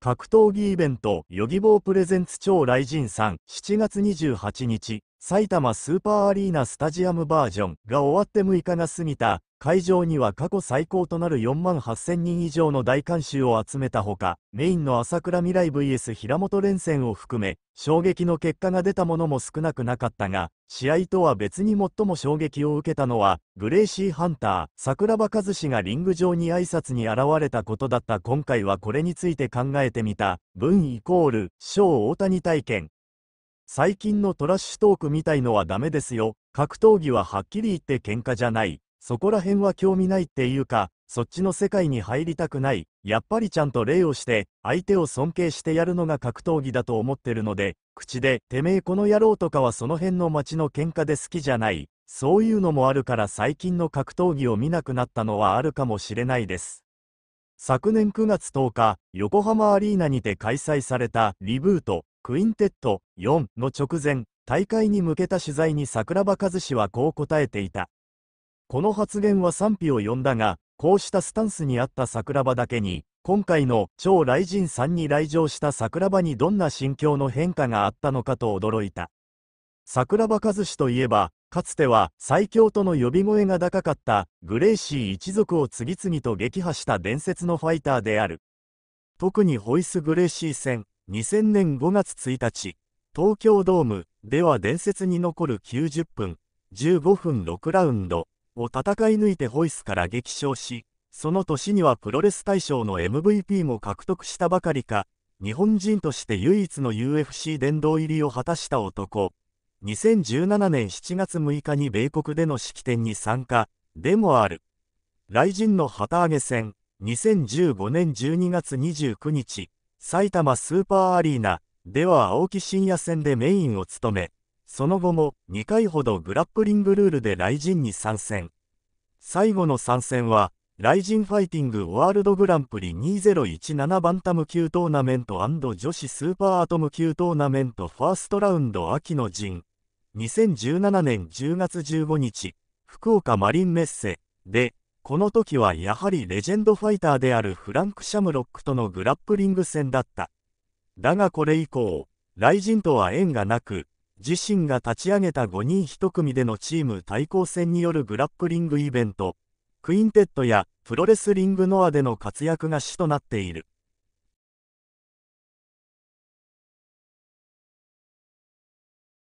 格闘技イベント、ヨギボープレゼンツ超雷神さん、7月28日、埼玉スーパーアリーナスタジアムバージョンが終わって6日が過ぎた、会場には過去最高となる4万8000人以上の大観衆を集めたほか、メインの朝倉未来 VS 平本連戦を含め、衝撃の結果が出たものも少なくなかったが、試合とは別に最も衝撃を受けたのは、グレイシー・ハンター、桜庭和氏がリング上に挨拶に現れたことだった今回はこれについて考えてみた、文イコール、小大谷体験。最近のトラッシュトークみたいのはダメですよ。格闘技ははっきり言って喧嘩じゃない。そこら辺は興味ないっていうか、そっちの世界に入りたくない、やっぱりちゃんと礼をして、相手を尊敬してやるのが格闘技だと思ってるので、口で、てめえこの野郎とかはその辺の街の喧嘩で好きじゃない、そういうのもあるから最近の格闘技を見なくなったのはあるかもしれないです。昨年9月10日、横浜アリーナにて開催されたリブート、クインテッド4の直前、大会に向けた取材に桜庭和氏はこう答えていた。この発言は賛否を呼んだが、こうしたスタンスにあった桜庭だけに、今回の超雷神さんに来場した桜庭にどんな心境の変化があったのかと驚いた。桜庭和氏といえば、かつては最強との呼び声が高かったグレイシー一族を次々と撃破した伝説のファイターである。特にホイス・グレイシー戦2000年5月1日、東京ドームでは伝説に残る90分、15分6ラウンド、を戦い抜いてホイスから激賞し、その年にはプロレス大賞の MVP も獲得したばかりか、日本人として唯一の UFC 殿堂入りを果たした男。2017年7月6日に米国での式典に参加、でもある。雷神の旗揚げ戦、2015年12月29日、埼玉スーパーアリーナでは青木真也戦でメインを務め、その後も2回ほどグラップリングルールで雷神に参戦。最後の参戦は、ライジンファイティングワールドグランプリ2017バンタム級トーナメント女子スーパーアトム級トーナメントファーストラウンド秋の陣2017年10月15日福岡マリンメッセでこの時はやはりレジェンドファイターであるフランク・シャムロックとのグラップリング戦だっただがこれ以降ライジンとは縁がなく自身が立ち上げた5人1組でのチーム対抗戦によるグラップリングイベント、クインテットやプロレスリングノアでの活躍が主となっている。